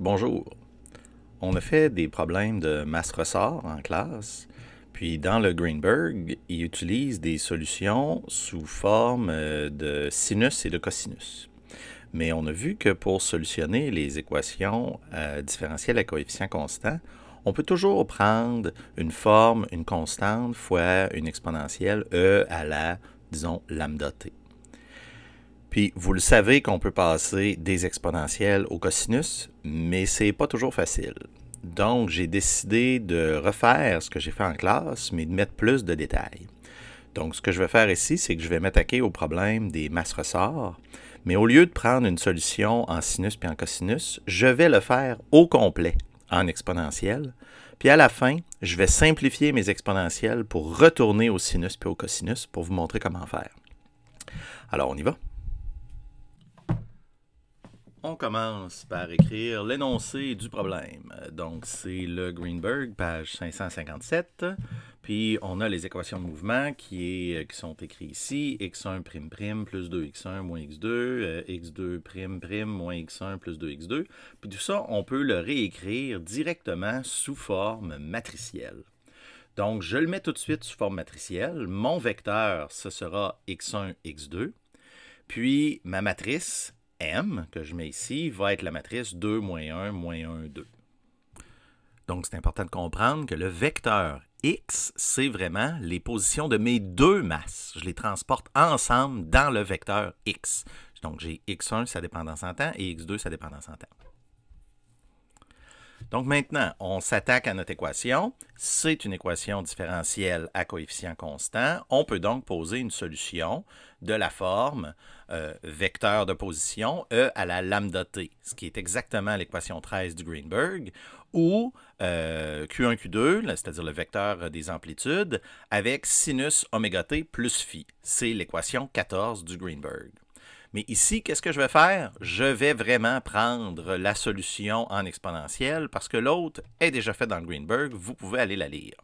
Bonjour. On a fait des problèmes de masse-ressort en classe, puis dans le Greenberg, il utilise des solutions sous forme euh, de sinus et de cosinus. Mais on a vu que pour solutionner les équations euh, différentielles à coefficient constant, on peut toujours prendre une forme, une constante, fois une exponentielle e à la, disons, lambda t. Puis vous le savez qu'on peut passer des exponentielles au cosinus, mais c'est pas toujours facile. Donc j'ai décidé de refaire ce que j'ai fait en classe, mais de mettre plus de détails. Donc ce que je vais faire ici, c'est que je vais m'attaquer au problème des masses ressorts, mais au lieu de prendre une solution en sinus puis en cosinus, je vais le faire au complet en exponentielle. Puis à la fin, je vais simplifier mes exponentielles pour retourner au sinus puis au cosinus pour vous montrer comment faire. Alors on y va. On commence par écrire l'énoncé du problème. Donc, c'est le Greenberg, page 557. Puis, on a les équations de mouvement qui, euh, sont écrites ici. x1' prime prime plus 2x1 moins x2, euh, x2' prime prime moins x1 plus 2x2. Puis, tout ça, on peut le réécrire directement sous forme matricielle. Donc, je le mets tout de suite sous forme matricielle. Mon vecteur, ce sera x1, x2. Puis, ma matrice, M que je mets ici va être la matrice 2 moins 1 moins 1 2. Donc c'est important de comprendre que le vecteur X, c'est vraiment les positions de mes deux masses. Je les transporte ensemble dans le vecteur X. Donc j'ai X1, sa dépendance en temps, et X2, sa dépendance en temps. Donc maintenant, on s'attaque à notre équation. C'est une équation différentielle à coefficient constant. On peut donc poser une solution de la forme euh, vecteur de position E à la lambda t, ce qui est exactement l'équation 13 du Greenberg, ou Q1, euh, Q2, c'est-à-dire le vecteur des amplitudes, avec sinus oméga t plus phi. C'est l'équation 14 du Greenberg. Mais ici, qu'est-ce que je vais faire? Je vais vraiment prendre la solution en exponentielle parce que l'autre est déjà fait dans Greenberg. Vous pouvez aller la lire.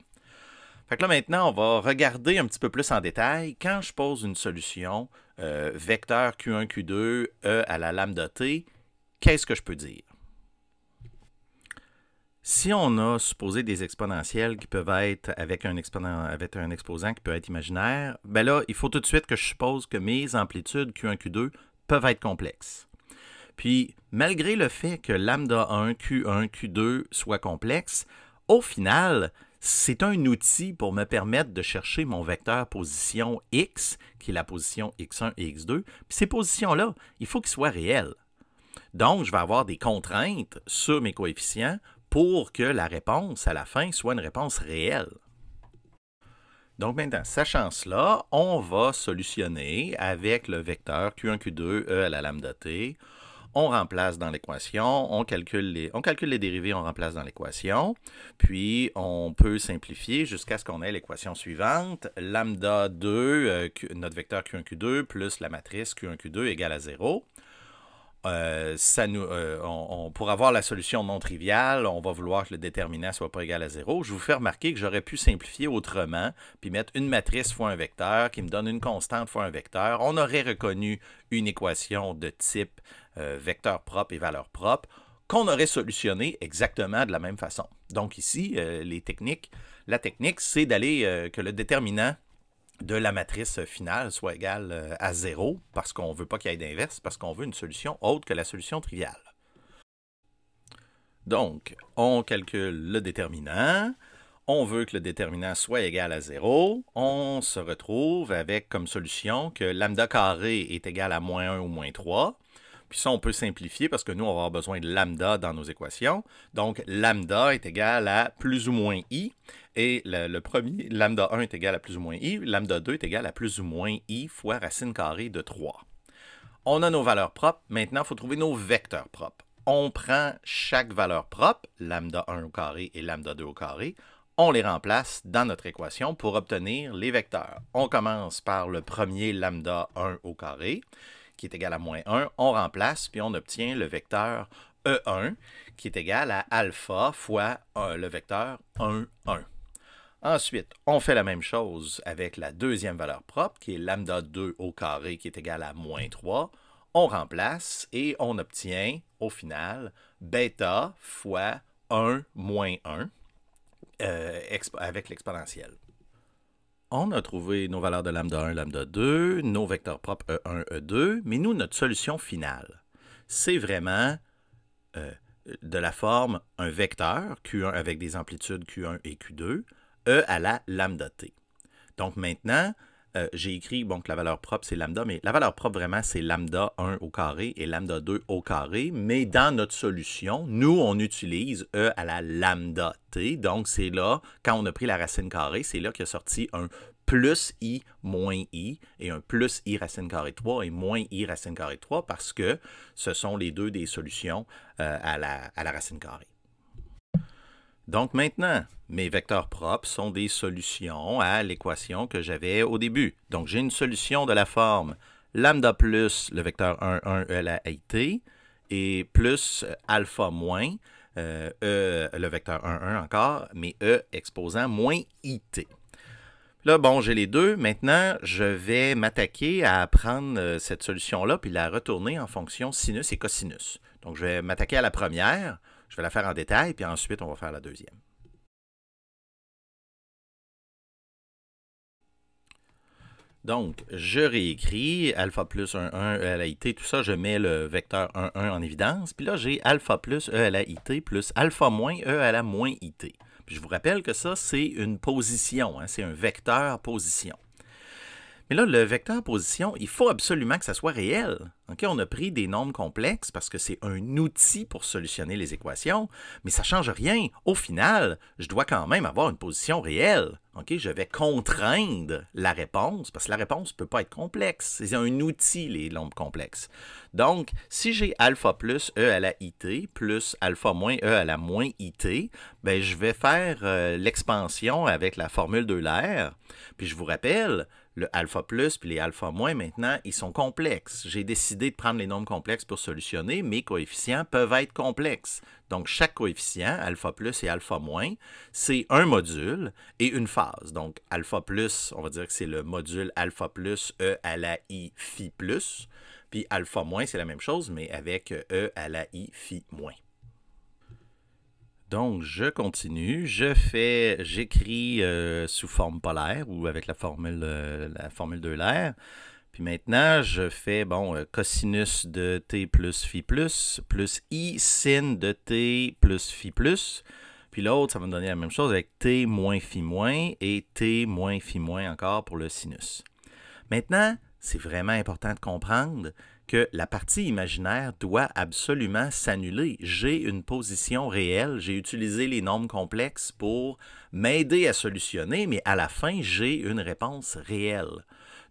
Fait que là maintenant, on va regarder un petit peu plus en détail. Quand je pose une solution, euh, vecteur Q1, Q2, E à la lambda T, qu'est-ce que je peux dire? Si on a supposé des exponentielles qui peuvent être avec un, exponent, un exposant qui peut être imaginaire, ben là, il faut tout de suite que je suppose que mes amplitudes Q1, Q2 peuvent être complexes. Puis, malgré le fait que lambda 1, Q1, Q2 soient complexes, au final, c'est un outil pour me permettre de chercher mon vecteur position X, qui est la position X1 et X2. ces positions-là, il faut qu'elles soient réelles. Donc, je vais avoir des contraintes sur mes coefficients pour que la réponse à la fin soit une réponse réelle. Donc maintenant, sachant cela, on va solutionner avec le vecteur Q1, Q2, E à la lambda t on remplace dans l'équation, on calcule, les, dérivés, on remplace dans l'équation, puis on peut simplifier jusqu'à ce qu'on ait l'équation suivante, lambda 2, euh, notre vecteur Q1, Q2, plus la matrice Q1, Q2 égale à 0. Euh, euh, on, pour avoir la solution non triviale, on va vouloir que le déterminant soit pas égal à zéro. Je vous fais remarquer que j'aurais pu simplifier autrement, puis mettre une matrice fois un vecteur qui me donne une constante fois un vecteur. On aurait reconnu une équation de type euh, vecteur propre et valeur propre qu'on aurait solutionné exactement de la même façon. Donc ici, les techniques, la technique, c'est d'aller que le déterminant de la matrice finale soit égale euh, à 0, parce qu'on ne veut pas qu'il y ait d'inverse, parce qu'on veut une solution autre que la solution triviale. Donc, on calcule le déterminant, on veut que le déterminant soit égal à 0, on se retrouve avec comme solution que lambda carré est égal à moins 1 ou moins 3, puis ça, on peut simplifier parce que nous, on va avoir besoin de lambda dans nos équations. Donc, lambda est égal à plus ou moins i. Et le, premier, lambda 1 est égal à plus ou moins i. Lambda 2 est égal à plus ou moins i fois racine carrée de 3. On a nos valeurs propres. Maintenant, il faut trouver nos vecteurs propres. On prend chaque valeur propre, lambda 1 au carré et lambda 2 au carré. On les remplace dans notre équation pour obtenir les vecteurs. On commence par le premier lambda 1 au carré qui est égal à moins 1, on remplace, puis on obtient le vecteur E1, qui est égal à alpha fois euh, le vecteur 1, 1. Ensuite, on fait la même chose avec la deuxième valeur propre, qui est lambda 2 au carré, qui est égal à moins 3. On remplace et on obtient, au final, bêta fois 1 moins 1 euh, avec l'exponentielle on a trouvé nos valeurs de lambda 1, lambda 2, nos vecteurs propres E1, E2, mais nous, notre solution finale, c'est vraiment euh, de la forme un vecteur Q1 avec des amplitudes Q1 et Q2, E à la lambda T. Donc maintenant, euh, j'ai écrit donc la valeur propre, c'est lambda, mais la valeur propre vraiment, c'est lambda 1 au carré et lambda 2 au carré. Mais dans notre solution, nous, on utilise E à la lambda t. Donc, c'est là, quand on a pris la racine carrée, c'est là qu'il a sorti un plus i moins i et un plus i racine carrée 3 et moins i racine carrée 3 parce que ce sont les deux des solutions euh, à la racine carrée. Donc maintenant, mes vecteurs propres sont des solutions à l'équation que j'avais au début. Donc j'ai une solution de la forme lambda plus le vecteur 1, 1, E la t, et plus alpha moins euh, e, le vecteur 1, 1 encore, mais E exposant moins IT. Là, bon, j'ai les deux. Maintenant, je vais m'attaquer à prendre euh, cette solution-là puis la retourner en fonction sinus et cosinus. Donc, je vais m'attaquer à la première. Je vais la faire en détail, puis ensuite, on va faire la deuxième. Donc, je réécris alpha plus 1, 1, E à la IT, tout ça, je mets le vecteur 1, 1 en évidence. Puis là, j'ai alpha plus E à la IT plus alpha moins E à la moins IT. je vous rappelle que ça, c'est une position, hein, c'est un vecteur position. Mais là, le vecteur position, il faut absolument que ça soit réel. On a pris des nombres complexes parce que c'est un outil pour solutionner les équations, mais ça ne change rien. Au final, je dois quand même avoir une position réelle. Je vais contraindre la réponse parce que la réponse ne peut pas être complexe. C'est un outil, les nombres complexes. Donc, si j'ai alpha plus e à la it plus alpha moins e à la moins it, ben, je vais faire euh, l'expansion avec la formule de l'air. Puis je vous rappelle, le alpha plus puis les alpha moins maintenant, ils sont complexes. J'ai décidé de prendre les nombres complexes pour solutionner. Mes coefficients peuvent être complexes. Donc, chaque coefficient, alpha plus et alpha moins, c'est un module et une phase. Donc, alpha plus, on va dire que c'est le module alpha plus e à la i phi plus. Puis alpha moins, c'est la même chose, mais avec e à la i phi moins. Donc, je continue. Je fais, j'écris euh, sous forme polaire ou avec la formule, euh, de l'air, Puis maintenant, je fais, bon, euh, cosinus de t plus phi plus, plus i sin de t plus phi plus. Puis l'autre, ça va me donner la même chose avec t moins phi moins et t moins phi moins encore pour le sinus. Maintenant, c'est vraiment important de comprendre que la partie imaginaire doit absolument s'annuler. J'ai une position réelle, j'ai utilisé les normes complexes pour m'aider à solutionner, mais à la fin, j'ai une réponse réelle.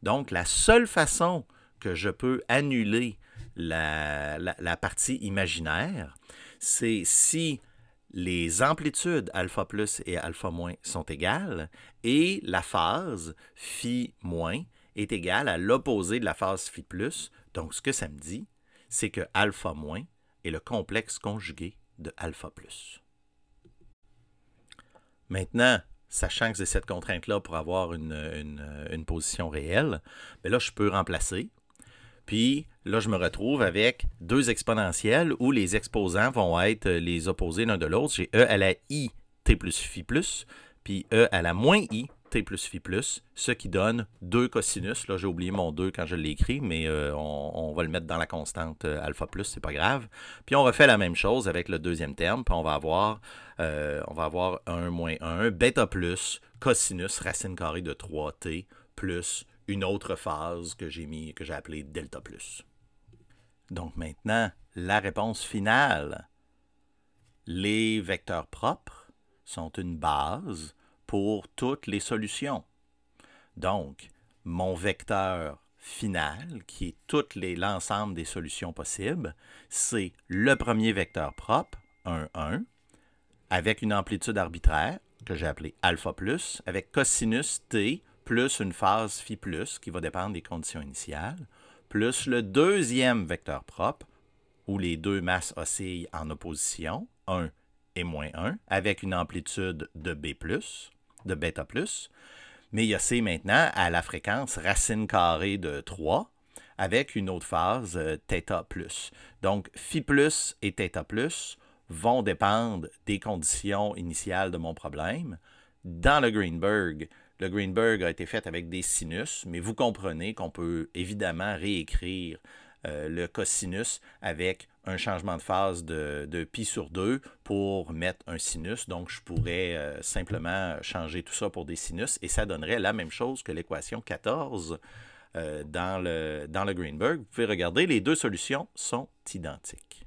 Donc, la seule façon que je peux annuler la, la partie imaginaire, c'est si les amplitudes alpha plus et alpha moins sont égales et la phase phi moins est égale à l'opposé de la phase phi plus, donc, ce que ça me dit, c'est que alpha- est le complexe conjugué de alpha+. plus. Maintenant, sachant que j'ai cette contrainte-là pour avoir une, position réelle, mais ben là, je peux remplacer. Puis là, je me retrouve avec deux exponentielles où les exposants vont être les opposés l'un de l'autre. J'ai e à la i t plus phi plus, puis e à la moins i plus phi plus, ce qui donne 2 cosinus. Là, j'ai oublié mon 2 quand je l'ai écrit, mais euh, on, va le mettre dans la constante euh, alpha plus, c'est pas grave. Puis on refait la même chose avec le deuxième terme, puis on va avoir, euh, on va avoir 1 moins 1, bêta plus cosinus racine carrée de 3t plus une autre phase que j'ai mis, que j'ai appelée delta plus. Donc maintenant, la réponse finale. Les vecteurs propres sont une base pour toutes les solutions. Donc, mon vecteur final, qui est toutes l'ensemble des solutions possibles, c'est le premier vecteur propre, 1, 1, avec une amplitude arbitraire, que j'ai appelée alpha plus, avec cosinus t plus une phase phi plus, qui va dépendre des conditions initiales, plus le deuxième vecteur propre, où les deux masses oscillent en opposition, 1 et moins 1, avec une amplitude de b plus, de bêta plus. Mais il y a C maintenant à la fréquence racine carrée de 3 avec une autre phase θ euh, plus. Donc phi plus et θ plus vont dépendre des conditions initiales de mon problème. Dans le Greenberg, le Greenberg a été fait avec des sinus, mais vous comprenez qu'on peut évidemment réécrire euh, le cosinus avec un changement de phase de, pi sur 2 pour mettre un sinus. Donc, je pourrais euh, simplement changer tout ça pour des sinus et ça donnerait la même chose que l'équation 14 euh, dans, le, dans le Greenberg. Vous pouvez regarder, les deux solutions sont identiques.